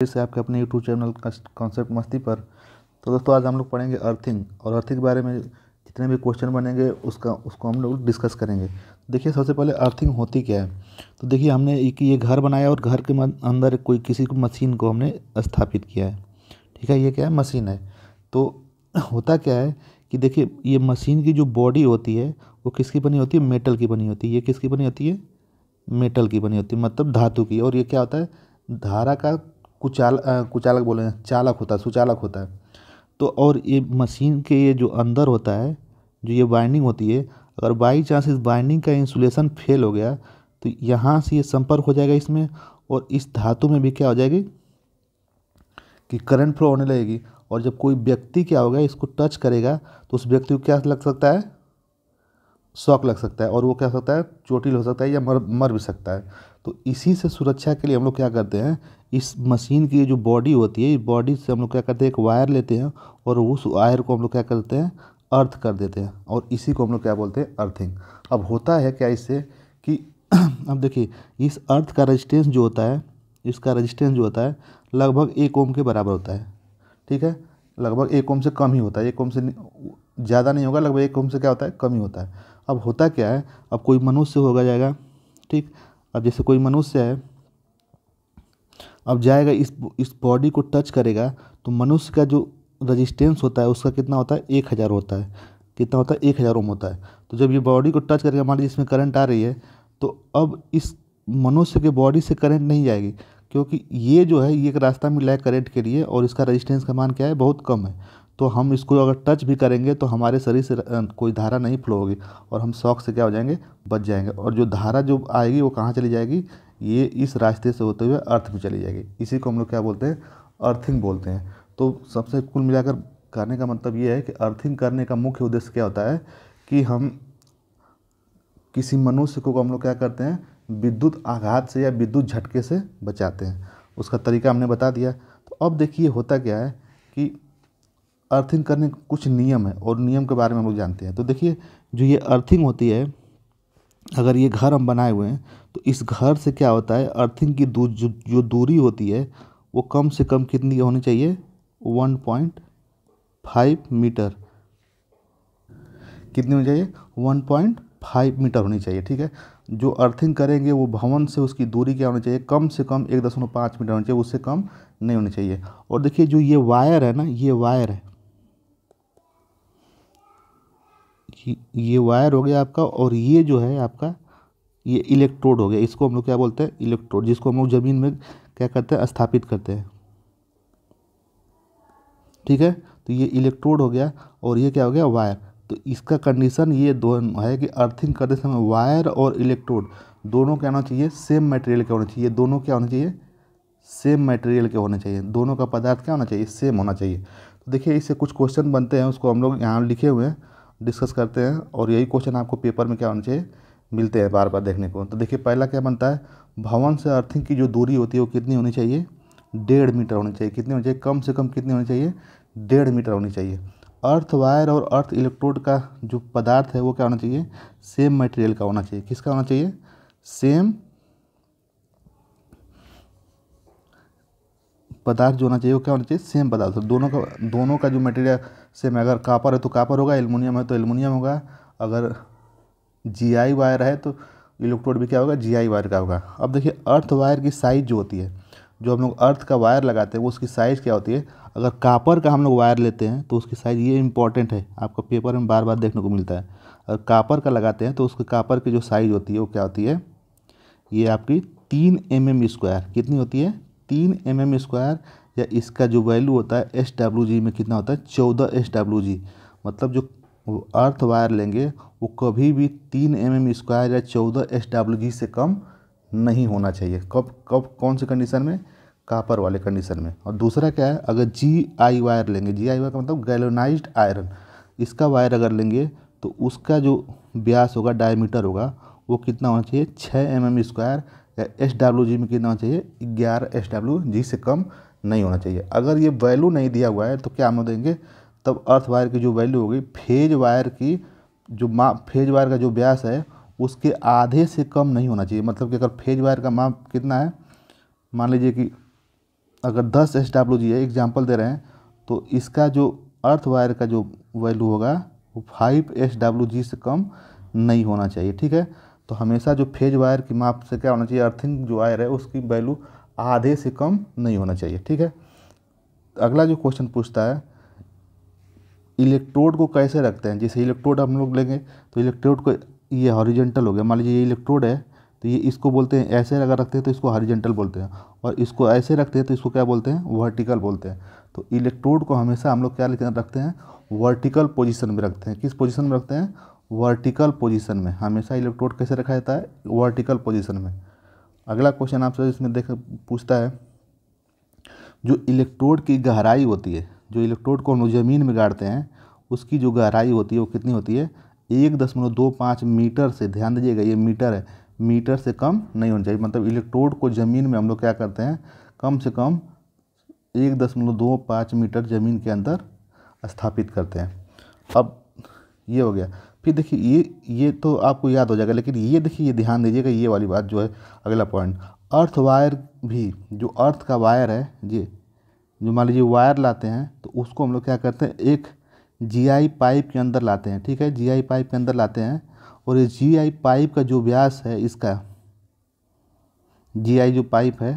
फिर से आपके अपने यूट्यूब चैनल कॉन्सेप्ट मस्ती पर तो दोस्तों आज हम लोग पढ़ेंगे अर्थिंग और अर्थिंग के बारे में जितने भी क्वेश्चन बनेंगे उसका उसको हम लोग डिस्कस करेंगे देखिए सबसे पहले अर्थिंग होती क्या है तो देखिए हमने एक ये घर बनाया और घर के अंदर कोई किसी मशीन को हमने स्थापित किया है ठीक है ये क्या है मशीन है तो होता क्या है कि देखिए ये मशीन की जो बॉडी होती है वो किसकी बनी होती है मेटल की बनी होती है ये किसकी बनी होती है मेटल की बनी होती है मतलब धातु की और ये क्या होता है धारा का कुचाल कुचालक बोले चालक होता है सुचालक होता है तो और ये मशीन के ये जो अंदर होता है जो ये बाइंडिंग होती है अगर बाई चांस इस बाइंडिंग का इंसुलेशन फेल हो गया तो यहाँ से ये संपर्क हो जाएगा इसमें और इस धातु में भी क्या हो जाएगी कि करंट फ्लो होने लगेगी और जब कोई व्यक्ति क्या होगा इसको टच करेगा तो उस व्यक्ति को क्या लग सकता है शौक लग सकता है और वो क्या हो सकता है चोटिल हो सकता है या मर मर भी सकता है तो इसी से सुरक्षा के लिए हम लोग क्या करते हैं इस मशीन की जो बॉडी होती है इस बॉडी से हम लोग क्या करते हैं एक वायर लेते हैं और उस वायर को हम लोग क्या करते हैं अर्थ कर देते हैं और इसी को हम लोग क्या बोलते हैं अर्थिंग अब होता है क्या इससे कि अब देखिए इस अर्थ का रजिस्टेंस जो होता है इसका रजिस्टेंस जो होता है लगभग एक ओम के बराबर होता है ठीक है लगभग एक ओम से कम ही होता है एक ओम से ज़्यादा नहीं होगा लगभग एक ओम से क्या होता है कम ही होता है अब होता क्या है अब कोई मनुष्य होगा जाएगा ठीक अब जैसे कोई मनुष्य है अब जाएगा इस इस बॉडी को टच करेगा तो मनुष्य का जो रजिस्टेंस होता है उसका कितना होता है एक हज़ार होता है कितना होता है एक हज़ार ओम होता है तो जब ये बॉडी को टच करेगा मान लीजिए इसमें करंट आ रही है तो अब इस मनुष्य के बॉडी से करंट नहीं जाएगी क्योंकि ये जो है ये एक रास्ता मिला है करंट के लिए और इसका रजिस्टेंस का मान क्या है बहुत कम है तो हम इसको अगर टच भी करेंगे तो हमारे शरीर से कोई धारा नहीं फ्लो होगी और हम शौक से क्या हो जाएंगे बच जाएंगे और जो धारा जो आएगी वो कहाँ चली जाएगी ये इस रास्ते से होते हुए अर्थ में चली जाएगी इसी को हम लोग क्या बोलते हैं अर्थिंग बोलते हैं तो सबसे कुल मिलाकर करने का मतलब ये है कि अर्थिंग करने का मुख्य उद्देश्य क्या होता है कि हम किसी मनुष्य को हम लोग क्या करते हैं विद्युत आघात से या विद्युत झटके से बचाते हैं उसका तरीका हमने बता दिया तो अब देखिए होता क्या है कि अर्थिंग करने के कुछ नियम है और नियम के बारे में हम लोग जानते हैं तो देखिए जो ये अर्थिंग होती है अगर ये घर हम बनाए हुए हैं तो इस घर से क्या होता है अर्थिंग की दू, जो, जो दूरी होती है वो कम से कम कितनी होनी चाहिए वन पॉइंट फाइव मीटर कितनी होनी चाहिए वन पॉइंट फाइव मीटर होनी चाहिए ठीक है जो अर्थिंग करेंगे वो भवन से उसकी दूरी क्या होनी चाहिए कम से कम एक दशमलव पाँच मीटर होनी चाहिए उससे कम नहीं होनी चाहिए और देखिए जो ये वायर है ना ये वायर है ये वायर हो गया आपका और ये जो है आपका ये इलेक्ट्रोड हो गया इसको हम लोग क्या बोलते हैं इलेक्ट्रोड जिसको हम लोग ज़मीन में क्या करते हैं स्थापित करते हैं ठीक है तो ये इलेक्ट्रोड हो गया और ये क्या हो गया वायर तो इसका कंडीशन ये दोनों है कि अर्थिंग करते समय वायर और इलेक्ट्रोड दोनों क्या होना चाहिए सेम मटेरियल के होना चाहिए दोनों क्या होना चाहिए सेम मटेरियल के होने चाहिए दोनों का पदार्थ क्या होना चाहिए सेम होना चाहिए तो देखिए इससे कुछ क्वेश्चन बनते हैं उसको हम लोग यहाँ लिखे हुए हैं डिस्कस करते हैं और यही क्वेश्चन आपको पेपर में क्या होना चाहिए मिलते हैं बार बार देखने को तो देखिए पहला क्या बनता है भवन से अर्थिंग की जो दूरी होती है वो कितनी होनी चाहिए डेढ़ मीटर होनी चाहिए कितनी होनी चाहिए कम से कम कितनी होनी चाहिए डेढ़ मीटर होनी चाहिए अर्थ वायर और अर्थ इलेक्ट्रोड का जो पदार्थ है वो क्या होना चाहिए सेम मटेरियल का होना चाहिए किसका होना चाहिए सेम पदार्थ जो होना चाहिए वो क्या होना चाहिए सेम पदार्थ तो दोनों का दोनों का जो मटेरियल सेम है अगर कापर है तो कापर होगा एलमोनियम है तो एलमोनियम होगा अगर जी आई वायर है तो इलेक्ट्रोड भी क्या होगा जी आई वायर का होगा अब देखिए अर्थ वायर की साइज़ जो होती है जो हम लोग अर्थ का वायर लगाते हैं वो उसकी साइज़ क्या होती है अगर कापर का हम लोग वायर लेते हैं तो उसकी साइज़ ये इंपॉर्टेंट है आपका पेपर में बार बार देखने को मिलता है अगर कापर का लगाते हैं तो उसके कापर की जो साइज़ होती है वो क्या होती है ये आपकी तीन एम एम स्क्वायर कितनी होती है तीन एम एम स्क्वायर या इसका जो वैल्यू होता है एस डब्ल्यू जी में कितना होता है चौदह एस डब्ल्यू जी मतलब जो अर्थ वायर लेंगे वो कभी भी तीन एम एम स्क्वायर या चौदह एस डब्ल्यू जी से कम नहीं होना चाहिए कब कब कौन से कंडीशन में कापर वाले कंडीशन में और दूसरा क्या है अगर जी आई वायर लेंगे जी आई वायर का मतलब गैलोनाइज आयरन इसका वायर अगर लेंगे तो उसका जो ब्यास होगा डायमीटर होगा वो कितना होना चाहिए छः एम एम स्क्वायर या एस डब्ल्यू जी में कितना होना चाहिए ग्यारह एस डब्ल्यू जी से कम नहीं होना चाहिए अगर ये वैल्यू नहीं दिया हुआ है तो क्या हम देंगे तब अर्थ वायर की जो वैल्यू होगी फेज वायर की जो माप फेज वायर का जो व्यास है उसके आधे से कम नहीं होना चाहिए मतलब कि अगर फेज वायर का माप कितना है मान लीजिए कि अगर दस एस डब्ल्यू जी है एग्जाम्पल दे रहे हैं तो इसका जो अर्थ वायर का जो वैल्यू होगा वो फाइव एस डब्ल्यू जी से कम नहीं होना चाहिए ठीक है तो हमेशा जो फेज वायर की माप से क्या होना चाहिए अर्थिंग जो वायर है उसकी वैल्यू आधे से कम नहीं होना चाहिए ठीक है अगला जो क्वेश्चन पूछता है इलेक्ट्रोड को कैसे रखते हैं जैसे इलेक्ट्रोड हम लोग लेंगे तो इलेक्ट्रोड को ये हॉरिजेंटल हो गया मान लीजिए ये इलेक्ट्रोड है तो ये इसको बोलते हैं ऐसे अगर रखते हैं तो इसको हॉरिजेंटल बोलते हैं और इसको ऐसे रखते हैं तो इसको क्या बोलते हैं वर्टिकल बोलते हैं तो इलेक्ट्रोड को हमेशा हम लोग क्या रखते हैं वर्टिकल पोजिशन में रखते हैं किस पोजिशन में रखते हैं वर्टिकल पोजीशन में हमेशा इलेक्ट्रोड कैसे रखा जाता है वर्टिकल पोजीशन में अगला क्वेश्चन आपसे इसमें देख पूछता है जो इलेक्ट्रोड की गहराई होती है जो इलेक्ट्रोड को हम लोग ज़मीन में गाड़ते हैं उसकी जो गहराई होती है वो कितनी होती है एक दशमलव दो पाँच मीटर से ध्यान दीजिएगा ये मीटर है मीटर से कम नहीं होना चाहिए मतलब इलेक्ट्रोड को ज़मीन में हम लोग क्या करते हैं कम से कम एक दशमलव दो पाँच मीटर ज़मीन के अंदर स्थापित करते हैं अब ये हो गया फिर देखिए ये ये तो आपको याद हो जाएगा लेकिन ये देखिए ये ध्यान दीजिएगा ये वाली बात जो है अगला पॉइंट अर्थ वायर भी जो अर्थ का वायर है ये जो मान लीजिए वायर लाते हैं तो उसको हम लोग क्या करते हैं एक जीआई पाइप के अंदर लाते हैं ठीक है जीआई पाइप के अंदर लाते हैं और ये जीआई पाइप का जो व्यास है इसका जीआई जो पाइप है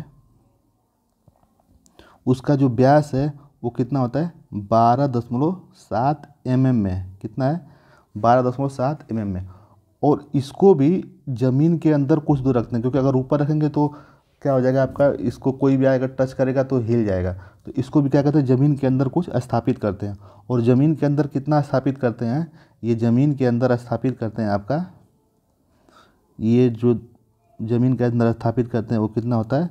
उसका जो व्यास है वो कितना होता है बारह दशमलव सात एम में कितना है बारह दशमलव सात एम में और इसको भी ज़मीन के अंदर कुछ दूर रखते हैं क्योंकि अगर ऊपर रखेंगे तो क्या हो जाएगा आपका इसको कोई भी आएगा टच करेगा तो हिल जाएगा तो इसको भी क्या कहते हैं ज़मीन के अंदर कुछ स्थापित करते हैं और ज़मीन के अंदर कितना स्थापित करते हैं ये ज़मीन के अंदर स्थापित करते हैं आपका ये जो ज़मीन के अंदर स्थापित करते हैं वो कितना होता है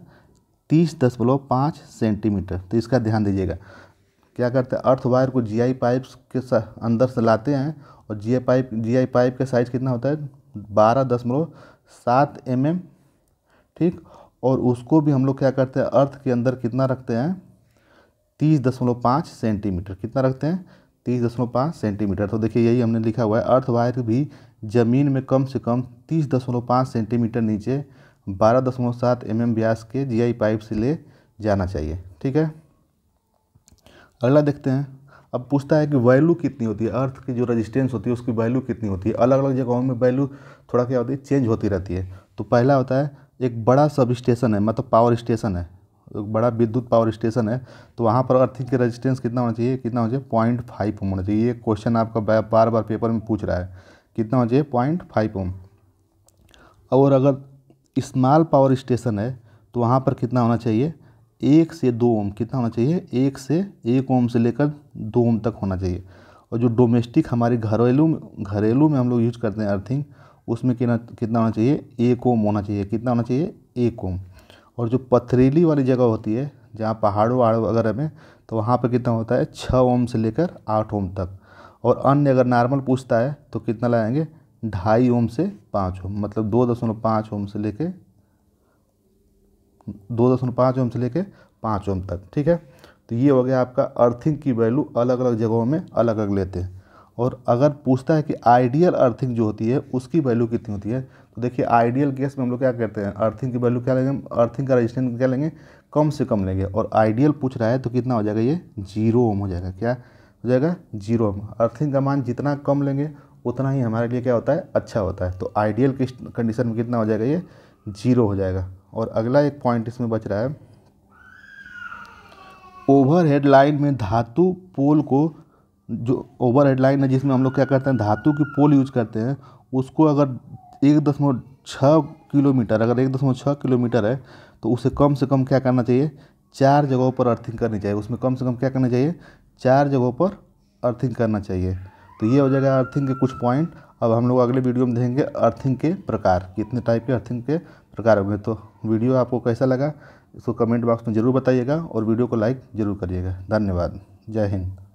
तीस दशमलव पाँच सेंटीमीटर तो इसका ध्यान दीजिएगा क्या करते हैं अर्थ वायर को जीआई पाइप्स के अंदर से लाते हैं और G I pipe G I pipe का साइज़ कितना होता है बारह दशमलव सात एम एम ठीक और उसको भी हम लोग क्या करते हैं अर्थ के अंदर कितना रखते हैं तीस दशमलव पाँच सेंटीमीटर कितना रखते हैं तीस दशमलव पाँच सेंटीमीटर तो देखिए यही हमने लिखा हुआ है अर्थ वायर भी ज़मीन में कम से कम तीस दशमलव पाँच सेंटीमीटर नीचे बारह दशमलव सात एम एम व्यास के जी पाइप से ले जाना चाहिए ठीक है अगला देखते हैं अब पूछता है कि वैल्यू कितनी होती है अर्थ की जो रजिस्टेंस होती है उसकी वैल्यू कितनी होती है अलग अलग जगहों में वैल्यू थोड़ा क्या होती है चेंज होती रहती है तो पहला होता है एक बड़ा सब स्टेशन है मतलब पावर स्टेशन है एक बड़ा विद्युत पावर स्टेशन है तो वहाँ पर अर्थिंग की रजिस्टेंस कितना होना चाहिए कितना हो जाए पॉइंट फाइव ओम होना चाहिए ये क्वेश्चन आपका बार बार पेपर में पूछ रहा है कितना हो जाए पॉइंट फाइव ओम और अगर स्मॉल पावर स्टेशन है तो वहाँ पर कितना होना चाहिए एक से दो ओम कितना होना चाहिए एक से एक ओम से लेकर दो ओम तक होना चाहिए और जो डोमेस्टिक हमारे घरेलू घरेलू में हम लोग यूज करते हैं अर्थिंग उसमें कितना कितना होना चाहिए एक ओम होना चाहिए कितना होना चाहिए एक ओम और जो पथरीली वाली जगह होती है जहाँ पहाड़ वहाड़ वगैरह में तो वहाँ पर कितना होता है छः ओम से लेकर आठ ओम तक और अन्य अगर नॉर्मल पूछता है तो कितना लगाएंगे ढाई ओम से पाँच ओम मतलब दो दशमलव पाँच ओम से लेकर दो दशमलव पाँच ओम से लेकर पाँच ओम तक ठीक है तो ये हो गया आपका अर्थिंग की वैल्यू अलग अलग जगहों में अलग अलग लेते हैं और अगर पूछता है कि आइडियल अर्थिंग जो होती है उसकी वैल्यू कितनी होती है तो देखिए आइडियल केस में हम लोग क्या करते हैं अर्थिंग की वैल्यू क्या लेंगे अर्थिंग का रजिस्टेंस क्या लेंगे कम से कम लेंगे और आइडियल पूछ रहा है तो कितना हो जाएगा ये जीरो ओम हो जाएगा क्या हो जाएगा जीरो ओम अर्थिंग का मान जितना कम लेंगे उतना ही हमारे लिए क्या होता है अच्छा होता है तो आइडियल किस कंडीशन में कितना हो जाएगा ये जीरो हो जाएगा और अगला एक पॉइंट इसमें बच रहा है ओवरहेड लाइन में धातु पोल को जो ओवरहेड लाइन है जिसमें हम लोग क्या करते हैं धातु की पोल यूज करते हैं उसको अगर एक दशमलव छः किलोमीटर अगर एक दशमलव छः किलोमीटर है तो उसे कम से कम क्या करना चाहिए चार जगहों पर अर्थिंग करनी चाहिए उसमें कम से कम क्या करना चाहिए चार जगहों पर अर्थिंग करना चाहिए तो ये हो जाएगा अर्थिंग के कुछ पॉइंट अब हम लोग अगले वीडियो में देखेंगे अर्थिंग के प्रकार कितने टाइप के अर्थिंग के प्रकार होंगे तो वीडियो आपको कैसा लगा इसको कमेंट बॉक्स में ज़रूर बताइएगा और वीडियो को लाइक ज़रूर करिएगा धन्यवाद जय हिंद